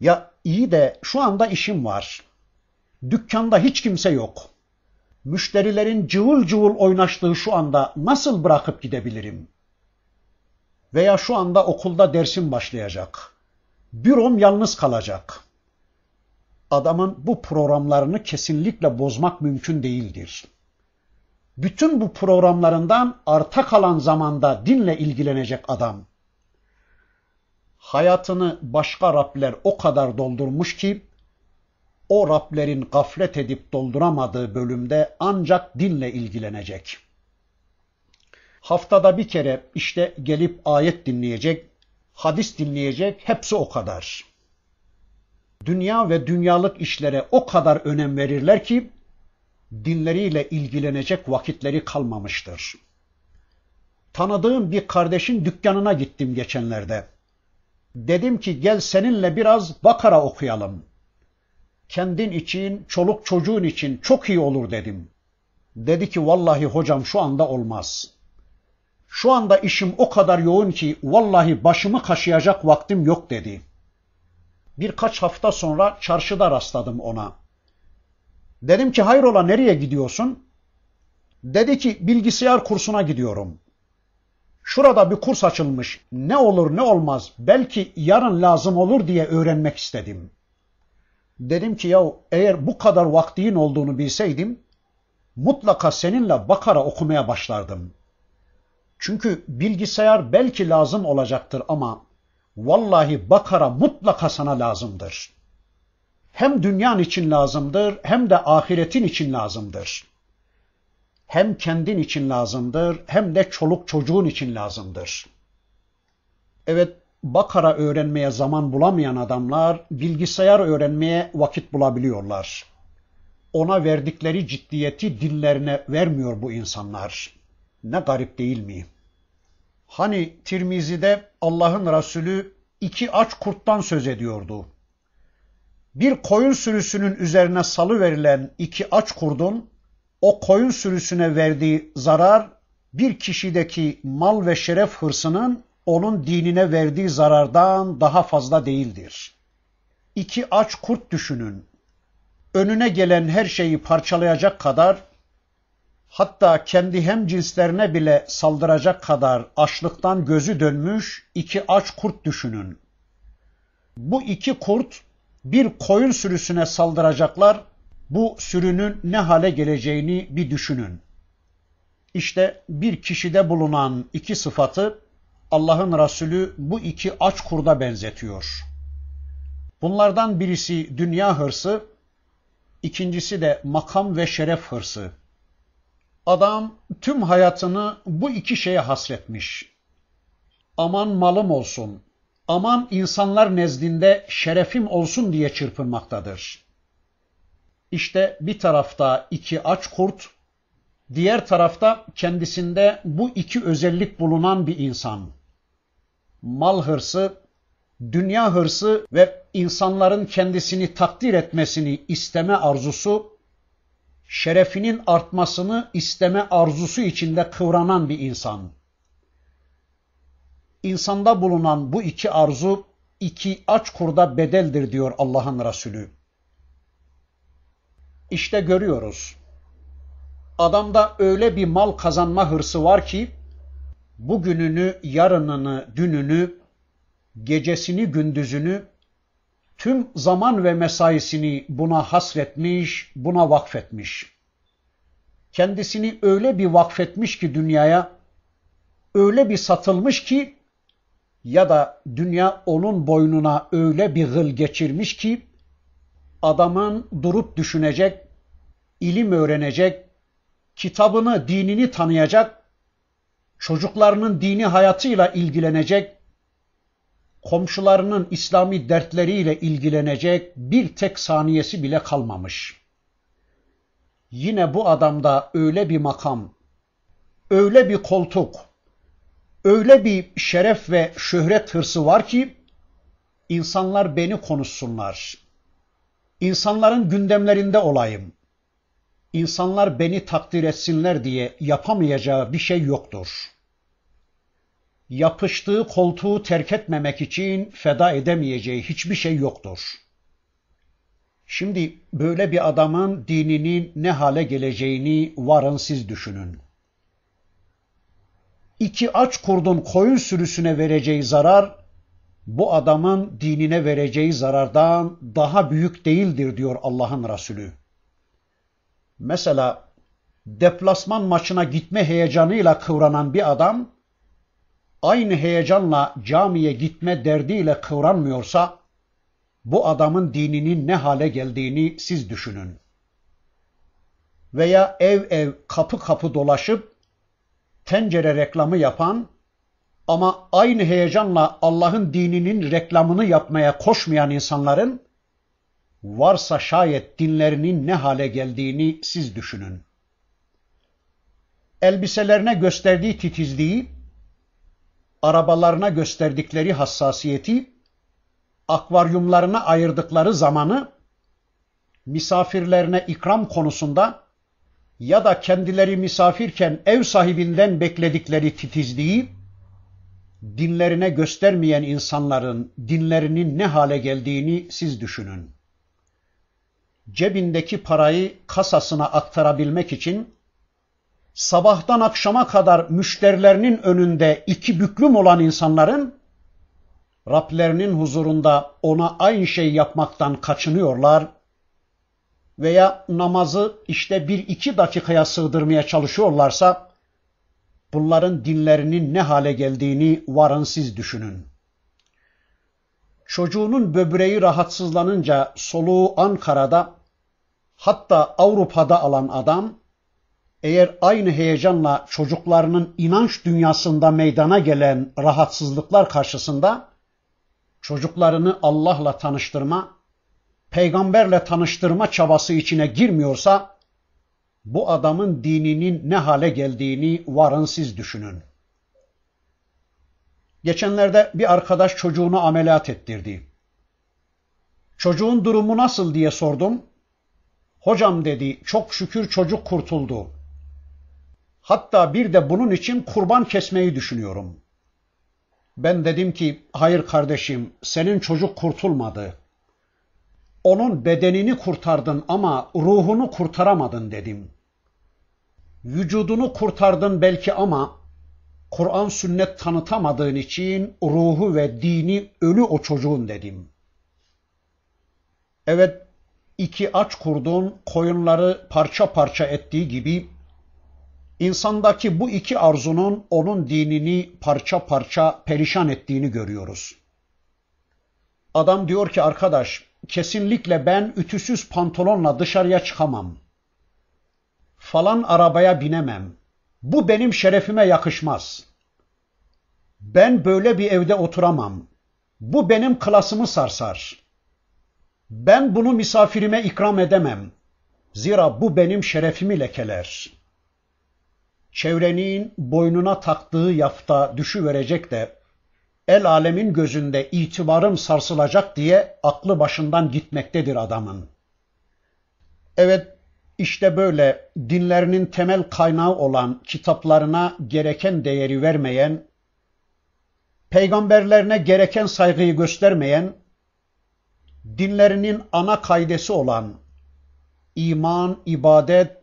ya iyi de şu anda işim var. Dükkanda hiç kimse yok.'' müşterilerin cıvıl cıvıl oynaştığı şu anda nasıl bırakıp gidebilirim? Veya şu anda okulda dersim başlayacak. Bürom yalnız kalacak. Adamın bu programlarını kesinlikle bozmak mümkün değildir. Bütün bu programlarından arta kalan zamanda dinle ilgilenecek adam. Hayatını başka Rabler o kadar doldurmuş ki o Rablerin gaflet edip dolduramadığı bölümde ancak dinle ilgilenecek. Haftada bir kere işte gelip ayet dinleyecek, hadis dinleyecek, hepsi o kadar. Dünya ve dünyalık işlere o kadar önem verirler ki dinleriyle ilgilenecek vakitleri kalmamıştır. Tanıdığım bir kardeşin dükkanına gittim geçenlerde. Dedim ki gel seninle biraz Bakara okuyalım kendin için, çoluk çocuğun için çok iyi olur dedim. Dedi ki vallahi hocam şu anda olmaz. Şu anda işim o kadar yoğun ki vallahi başımı kaşıyacak vaktim yok dedi. Birkaç hafta sonra çarşıda rastladım ona. Dedim ki hayrola nereye gidiyorsun? Dedi ki bilgisayar kursuna gidiyorum. Şurada bir kurs açılmış. Ne olur ne olmaz belki yarın lazım olur diye öğrenmek istedim.'' Dedim ki ya eğer bu kadar vaktiğin olduğunu bilseydim mutlaka seninle Bakara okumaya başlardım. Çünkü bilgisayar belki lazım olacaktır ama vallahi Bakara mutlaka sana lazımdır. Hem dünyan için lazımdır hem de ahiretin için lazımdır. Hem kendin için lazımdır hem de çoluk çocuğun için lazımdır. Evet Bakara öğrenmeye zaman bulamayan adamlar bilgisayar öğrenmeye vakit bulabiliyorlar. Ona verdikleri ciddiyeti dillerine vermiyor bu insanlar. Ne garip değil mi? Hani Tirmizi'de Allah'ın Resulü iki aç kurttan söz ediyordu. Bir koyun sürüsünün üzerine salı verilen iki aç kurdun o koyun sürüsüne verdiği zarar bir kişideki mal ve şeref hırsının onun dinine verdiği zarardan daha fazla değildir. İki aç kurt düşünün. Önüne gelen her şeyi parçalayacak kadar hatta kendi hem cinslerine bile saldıracak kadar açlıktan gözü dönmüş iki aç kurt düşünün. Bu iki kurt bir koyun sürüsüne saldıracaklar. Bu sürünün ne hale geleceğini bir düşünün. İşte bir kişide bulunan iki sıfatı Allah'ın Resulü bu iki aç kurda benzetiyor. Bunlardan birisi dünya hırsı, ikincisi de makam ve şeref hırsı. Adam tüm hayatını bu iki şeye hasretmiş. Aman malım olsun, aman insanlar nezdinde şerefim olsun diye çırpınmaktadır. İşte bir tarafta iki aç kurt, diğer tarafta kendisinde bu iki özellik bulunan bir insan.'' mal hırsı, dünya hırsı ve insanların kendisini takdir etmesini isteme arzusu, şerefinin artmasını isteme arzusu içinde kıvranan bir insan. İnsanda bulunan bu iki arzu iki aç kurda bedeldir diyor Allah'ın Resulü. İşte görüyoruz. Adamda öyle bir mal kazanma hırsı var ki bugününü, yarınını, dününü, gecesini, gündüzünü, tüm zaman ve mesaisini buna hasretmiş, buna vakfetmiş. Kendisini öyle bir vakfetmiş ki dünyaya, öyle bir satılmış ki ya da dünya onun boynuna öyle bir gıl geçirmiş ki adamın durup düşünecek, ilim öğrenecek, kitabını, dinini tanıyacak, çocuklarının dini hayatıyla ilgilenecek, komşularının İslami dertleriyle ilgilenecek bir tek saniyesi bile kalmamış. Yine bu adamda öyle bir makam, öyle bir koltuk, öyle bir şeref ve şöhret hırsı var ki insanlar beni konuşsunlar. İnsanların gündemlerinde olayım insanlar beni takdir etsinler diye yapamayacağı bir şey yoktur. Yapıştığı koltuğu terk etmemek için feda edemeyeceği hiçbir şey yoktur. Şimdi böyle bir adamın dininin ne hale geleceğini varın siz düşünün. İki aç kurdun koyun sürüsüne vereceği zarar bu adamın dinine vereceği zarardan daha büyük değildir diyor Allah'ın Resulü. Mesela deplasman maçına gitme heyecanıyla kıvranan bir adam aynı heyecanla camiye gitme derdiyle kıvranmıyorsa bu adamın dininin ne hale geldiğini siz düşünün. Veya ev ev kapı kapı dolaşıp tencere reklamı yapan ama aynı heyecanla Allah'ın dininin reklamını yapmaya koşmayan insanların varsa şayet dinlerinin ne hale geldiğini siz düşünün. Elbiselerine gösterdiği titizliği, arabalarına gösterdikleri hassasiyeti, akvaryumlarına ayırdıkları zamanı, misafirlerine ikram konusunda ya da kendileri misafirken ev sahibinden bekledikleri titizliği, dinlerine göstermeyen insanların dinlerinin ne hale geldiğini siz düşünün.'' cebindeki parayı kasasına aktarabilmek için sabahtan akşama kadar müşterilerinin önünde iki büklüm olan insanların Rablerinin huzurunda ona aynı şey yapmaktan kaçınıyorlar veya namazı işte bir iki dakikaya sığdırmaya çalışıyorlarsa bunların dinlerinin ne hale geldiğini varın siz düşünün. Çocuğunun böbreği rahatsızlanınca soluğu Ankara'da hatta Avrupa'da alan adam eğer aynı heyecanla çocuklarının inanç dünyasında meydana gelen rahatsızlıklar karşısında çocuklarını Allah'la tanıştırma, peygamberle tanıştırma çabası içine girmiyorsa bu adamın dininin ne hale geldiğini varın siz düşünün. Geçenlerde bir arkadaş çocuğunu ameliyat ettirdi. Çocuğun durumu nasıl diye sordum. Hocam dedi çok şükür çocuk kurtuldu. Hatta bir de bunun için kurban kesmeyi düşünüyorum. Ben dedim ki hayır kardeşim senin çocuk kurtulmadı. Onun bedenini kurtardın ama ruhunu kurtaramadın dedim. Vücudunu kurtardın belki ama Kur'an sünnet tanıtamadığın için ruhu ve dini ölü o çocuğun dedim. Evet iki aç kurdun koyunları parça parça ettiği gibi insandaki bu iki arzunun onun dinini parça parça perişan ettiğini görüyoruz. Adam diyor ki arkadaş kesinlikle ben ütüsüz pantolonla dışarıya çıkamam. Falan arabaya binemem. Bu benim şerefime yakışmaz. Ben böyle bir evde oturamam. Bu benim klasımı sarsar.'' Ben bunu misafirime ikram edemem. Zira bu benim şerefimi lekeler. Çevrenin boynuna taktığı yafta düşü verecek de el alemin gözünde itibarım sarsılacak diye aklı başından gitmektedir adamın. Evet işte böyle dinlerinin temel kaynağı olan kitaplarına gereken değeri vermeyen, peygamberlerine gereken saygıyı göstermeyen dinlerinin ana kaidesi olan iman, ibadet,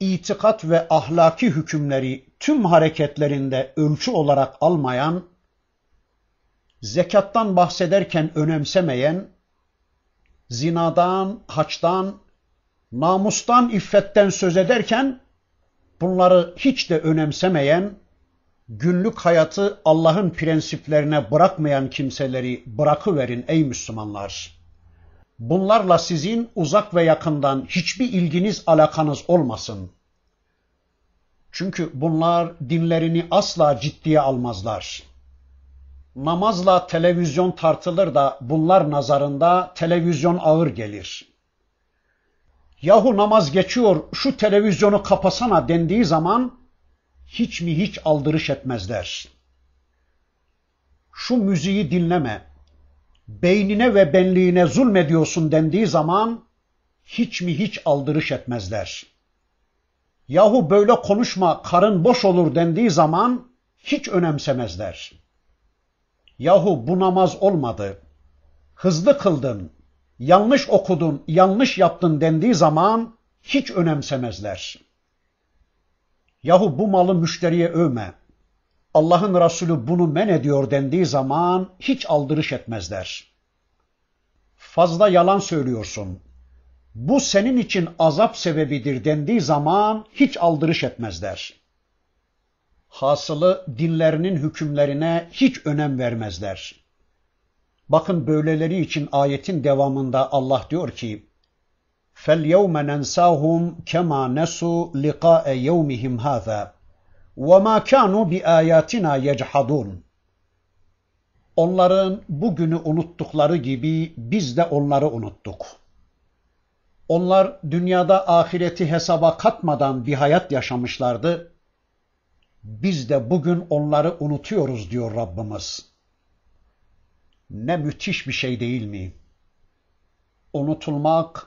itikat ve ahlaki hükümleri tüm hareketlerinde ölçü olarak almayan, zekattan bahsederken önemsemeyen, zinadan, haçtan, namustan, iffetten söz ederken bunları hiç de önemsemeyen, günlük hayatı Allah'ın prensiplerine bırakmayan kimseleri bırakıverin ey Müslümanlar.'' Bunlarla sizin uzak ve yakından hiçbir ilginiz alakanız olmasın. Çünkü bunlar dinlerini asla ciddiye almazlar. Namazla televizyon tartılır da bunlar nazarında televizyon ağır gelir. Yahu namaz geçiyor şu televizyonu kapasana dendiği zaman hiç mi hiç aldırış etmezler. Şu müziği dinleme, beynine ve benliğine zulmediyorsun dendiği zaman hiç mi hiç aldırış etmezler. Yahu böyle konuşma karın boş olur dendiği zaman hiç önemsemezler. Yahu bu namaz olmadı. Hızlı kıldın, yanlış okudun, yanlış yaptın dendiği zaman hiç önemsemezler. Yahu bu malı müşteriye övme.'' Allah'ın Resulü bunu men ediyor dendiği zaman hiç aldırış etmezler. Fazla yalan söylüyorsun. Bu senin için azap sebebidir dendiği zaman hiç aldırış etmezler. Hasılı dinlerinin hükümlerine hiç önem vermezler. Bakın böyleleri için ayetin devamında Allah diyor ki: "Fel yevme nensahum kema nesu liqa'e yevmihim haza." وَمَا كَانُوا بِآيَاتِنَا يَجْحَدُونَ Onların bugünü unuttukları gibi biz de onları unuttuk. Onlar dünyada ahireti hesaba katmadan bir hayat yaşamışlardı. Biz de bugün onları unutuyoruz diyor Rabbimiz. Ne müthiş bir şey değil mi? Unutulmak,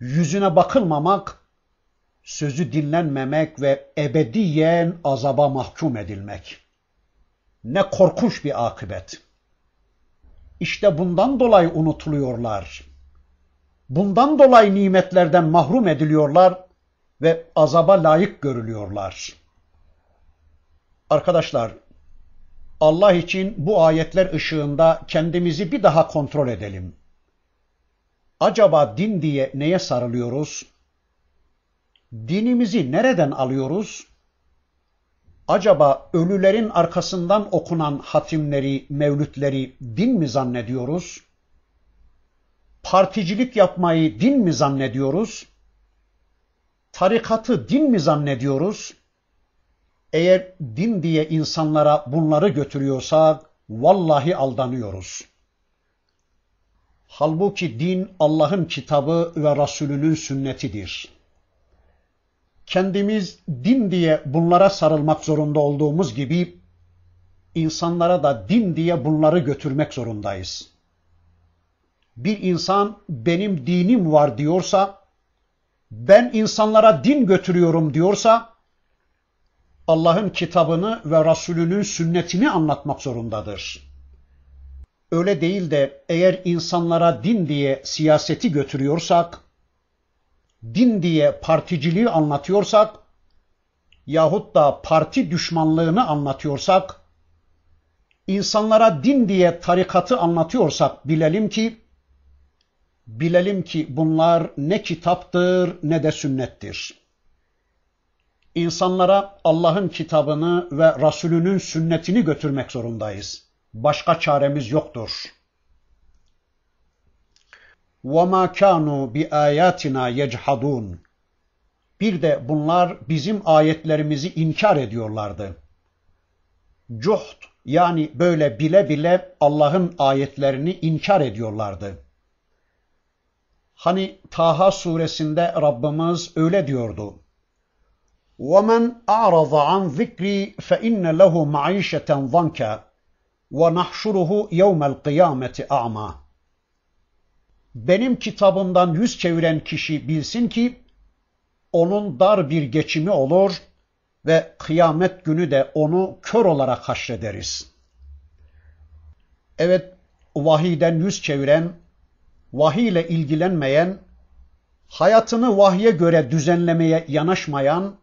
yüzüne bakılmamak sözü dinlenmemek ve ebediyen azaba mahkum edilmek. Ne korkunç bir akıbet. İşte bundan dolayı unutuluyorlar. Bundan dolayı nimetlerden mahrum ediliyorlar ve azaba layık görülüyorlar. Arkadaşlar, Allah için bu ayetler ışığında kendimizi bir daha kontrol edelim. Acaba din diye neye sarılıyoruz? dinimizi nereden alıyoruz? Acaba ölülerin arkasından okunan hatimleri, mevlütleri din mi zannediyoruz? Particilik yapmayı din mi zannediyoruz? Tarikatı din mi zannediyoruz? Eğer din diye insanlara bunları götürüyorsa, vallahi aldanıyoruz. Halbuki din Allah'ın kitabı ve Resulünün sünnetidir kendimiz din diye bunlara sarılmak zorunda olduğumuz gibi insanlara da din diye bunları götürmek zorundayız. Bir insan benim dinim var diyorsa, ben insanlara din götürüyorum diyorsa Allah'ın kitabını ve Resulünün sünnetini anlatmak zorundadır. Öyle değil de eğer insanlara din diye siyaseti götürüyorsak din diye particiliği anlatıyorsak yahut da parti düşmanlığını anlatıyorsak insanlara din diye tarikatı anlatıyorsak bilelim ki bilelim ki bunlar ne kitaptır ne de sünnettir. İnsanlara Allah'ın kitabını ve Resulünün sünnetini götürmek zorundayız. Başka çaremiz yoktur. وَمَا كَانُوا بِآيَاتِنَا يَجْحَدُونَ Bir de bunlar bizim ayetlerimizi inkar ediyorlardı. Cuht yani böyle bile bile Allah'ın ayetlerini inkar ediyorlardı. Hani Taha suresinde Rabbimiz öyle diyordu. وَمَنْ أَعْرَضَ عَنْ ذِكْرِي فَإِنَّ لَهُ مَعِيشَةً ظَنْكَ وَنَحْشُرُهُ يَوْمَ الْقِيَامَةِ أَعْمَى benim kitabımdan yüz çeviren kişi bilsin ki onun dar bir geçimi olur ve kıyamet günü de onu kör olarak haşrederiz. Evet, vahiden yüz çeviren, vahiy ile ilgilenmeyen, hayatını vahye göre düzenlemeye yanaşmayan,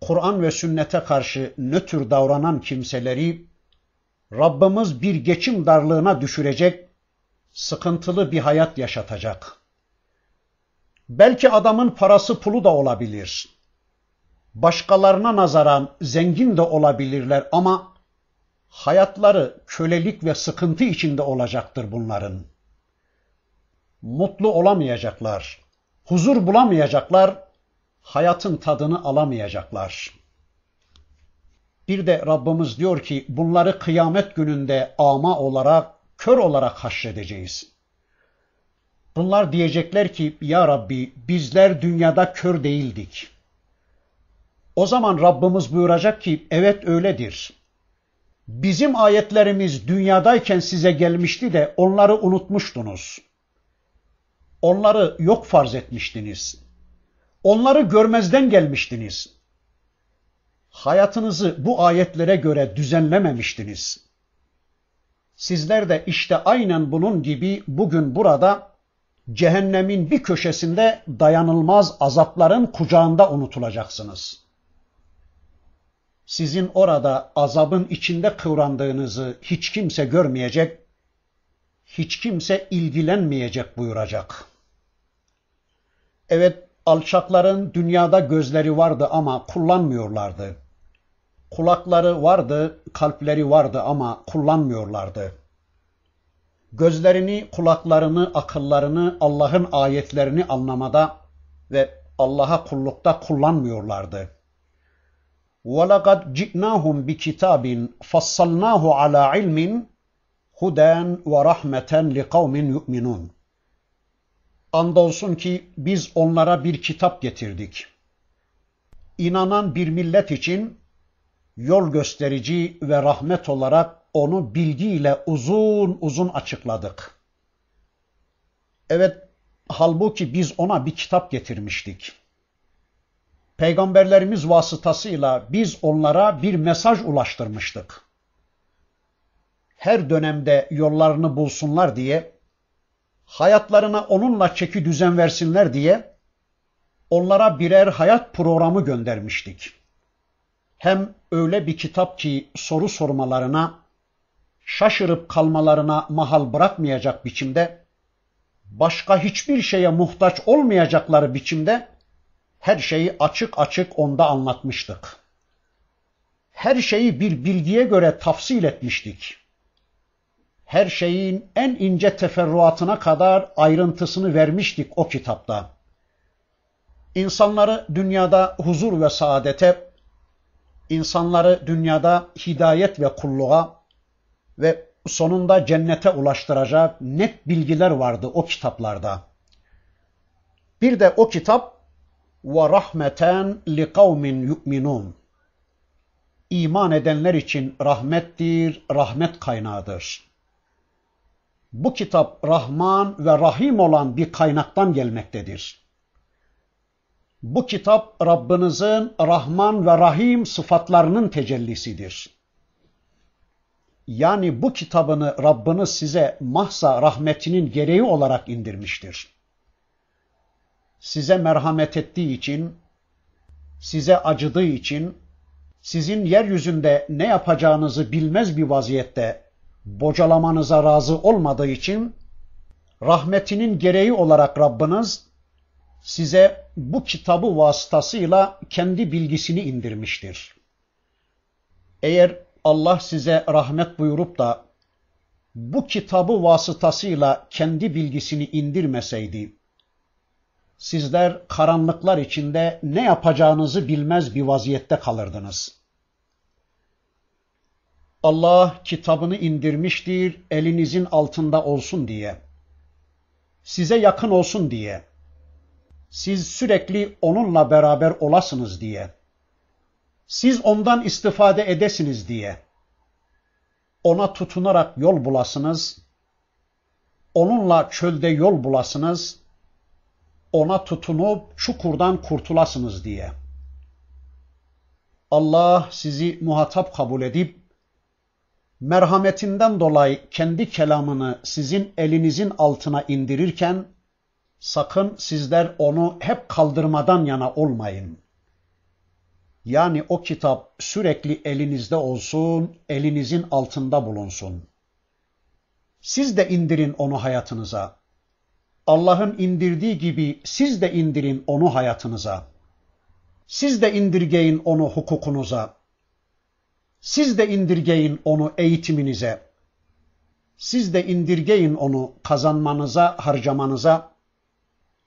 Kur'an ve sünnete karşı nötr davranan kimseleri Rabbimiz bir geçim darlığına düşürecek sıkıntılı bir hayat yaşatacak. Belki adamın parası pulu da olabilir. Başkalarına nazaran zengin de olabilirler ama hayatları kölelik ve sıkıntı içinde olacaktır bunların. Mutlu olamayacaklar, huzur bulamayacaklar, hayatın tadını alamayacaklar. Bir de Rabbimiz diyor ki bunları kıyamet gününde ama olarak kör olarak haşredeceğiz. Bunlar diyecekler ki ya Rabbi bizler dünyada kör değildik. O zaman Rabbimiz buyuracak ki evet öyledir. Bizim ayetlerimiz dünyadayken size gelmişti de onları unutmuştunuz. Onları yok farz etmiştiniz. Onları görmezden gelmiştiniz. Hayatınızı bu ayetlere göre düzenlememiştiniz.'' Sizler de işte aynen bunun gibi bugün burada cehennemin bir köşesinde dayanılmaz azapların kucağında unutulacaksınız. Sizin orada azabın içinde kıvrandığınızı hiç kimse görmeyecek, hiç kimse ilgilenmeyecek buyuracak. Evet alçakların dünyada gözleri vardı ama kullanmıyorlardı. Kulakları vardı, kalpleri vardı ama kullanmıyorlardı. Gözlerini, kulaklarını, akıllarını Allah'ın ayetlerini anlamada ve Allah'a kullukta kullanmıyorlardı. وَلَقَدْ جِئْنَاهُمْ بِكِتَابٍ فَصَّلْنَاهُ عَلَى عِلْمٍ هُدًى وَرَحْمَةً لِقَوْمٍ يُؤْمِنُونَ Andolsun ki biz onlara bir kitap getirdik. İnanan bir millet için yol gösterici ve rahmet olarak onu bilgiyle uzun uzun açıkladık. Evet, halbuki biz ona bir kitap getirmiştik. Peygamberlerimiz vasıtasıyla biz onlara bir mesaj ulaştırmıştık. Her dönemde yollarını bulsunlar diye, hayatlarına onunla çeki düzen versinler diye onlara birer hayat programı göndermiştik.'' hem öyle bir kitap ki soru sormalarına, şaşırıp kalmalarına mahal bırakmayacak biçimde, başka hiçbir şeye muhtaç olmayacakları biçimde her şeyi açık açık onda anlatmıştık. Her şeyi bir bilgiye göre tafsil etmiştik. Her şeyin en ince teferruatına kadar ayrıntısını vermiştik o kitapta. İnsanları dünyada huzur ve saadete insanları dünyada hidayet ve kulluğa ve sonunda cennete ulaştıracak net bilgiler vardı o kitaplarda. Bir de o kitap ve rahmeten li kavmin yu'minun. İman edenler için rahmettir, rahmet kaynağıdır. Bu kitap Rahman ve Rahim olan bir kaynaktan gelmektedir. Bu kitap Rabbinizin Rahman ve Rahim sıfatlarının tecellisidir. Yani bu kitabını Rabbiniz size mahsa rahmetinin gereği olarak indirmiştir. Size merhamet ettiği için, size acıdığı için, sizin yeryüzünde ne yapacağınızı bilmez bir vaziyette bocalamanıza razı olmadığı için rahmetinin gereği olarak Rabbiniz size bu kitabı vasıtasıyla kendi bilgisini indirmiştir. Eğer Allah size rahmet buyurup da bu kitabı vasıtasıyla kendi bilgisini indirmeseydi, sizler karanlıklar içinde ne yapacağınızı bilmez bir vaziyette kalırdınız. Allah kitabını indirmiştir elinizin altında olsun diye, size yakın olsun diye.'' siz sürekli onunla beraber olasınız diye. Siz ondan istifade edesiniz diye. Ona tutunarak yol bulasınız. Onunla çölde yol bulasınız. Ona tutunup çukurdan kurtulasınız diye. Allah sizi muhatap kabul edip merhametinden dolayı kendi kelamını sizin elinizin altına indirirken Sakın sizler onu hep kaldırmadan yana olmayın. Yani o kitap sürekli elinizde olsun, elinizin altında bulunsun. Siz de indirin onu hayatınıza. Allah'ın indirdiği gibi siz de indirin onu hayatınıza. Siz de indirgeyin onu hukukunuza. Siz de indirgeyin onu eğitiminize. Siz de indirgeyin onu kazanmanıza, harcamanıza,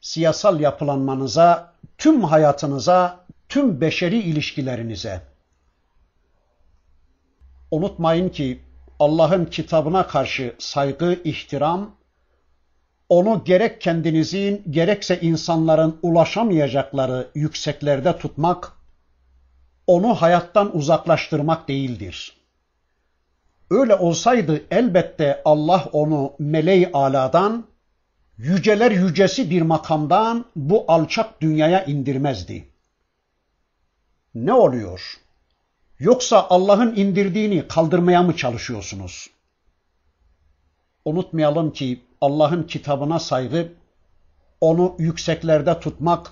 siyasal yapılanmanıza, tüm hayatınıza, tüm beşeri ilişkilerinize. Unutmayın ki Allah'ın kitabına karşı saygı, ihtiram, onu gerek kendinizin gerekse insanların ulaşamayacakları yükseklerde tutmak, onu hayattan uzaklaştırmak değildir. Öyle olsaydı elbette Allah onu meleği aladan yüceler yücesi bir makamdan bu alçak dünyaya indirmezdi. Ne oluyor? Yoksa Allah'ın indirdiğini kaldırmaya mı çalışıyorsunuz? Unutmayalım ki Allah'ın kitabına saygı, onu yükseklerde tutmak,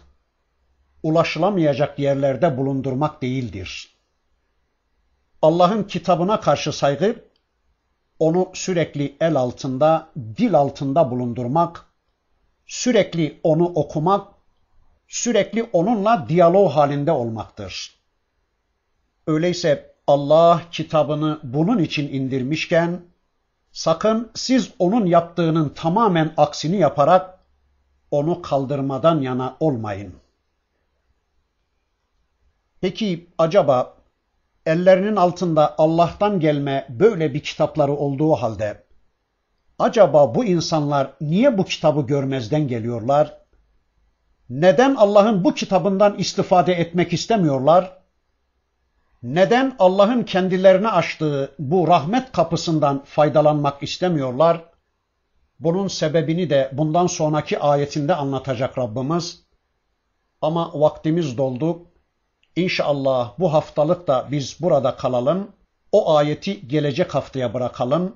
ulaşılamayacak yerlerde bulundurmak değildir. Allah'ın kitabına karşı saygı, onu sürekli el altında, dil altında bulundurmak, sürekli onu okumak, sürekli onunla diyalog halinde olmaktır. Öyleyse Allah kitabını bunun için indirmişken sakın siz onun yaptığının tamamen aksini yaparak onu kaldırmadan yana olmayın. Peki acaba ellerinin altında Allah'tan gelme böyle bir kitapları olduğu halde Acaba bu insanlar niye bu kitabı görmezden geliyorlar? Neden Allah'ın bu kitabından istifade etmek istemiyorlar? Neden Allah'ın kendilerine açtığı bu rahmet kapısından faydalanmak istemiyorlar? Bunun sebebini de bundan sonraki ayetinde anlatacak Rabbimiz. Ama vaktimiz doldu. İnşallah bu haftalık da biz burada kalalım. O ayeti gelecek haftaya bırakalım.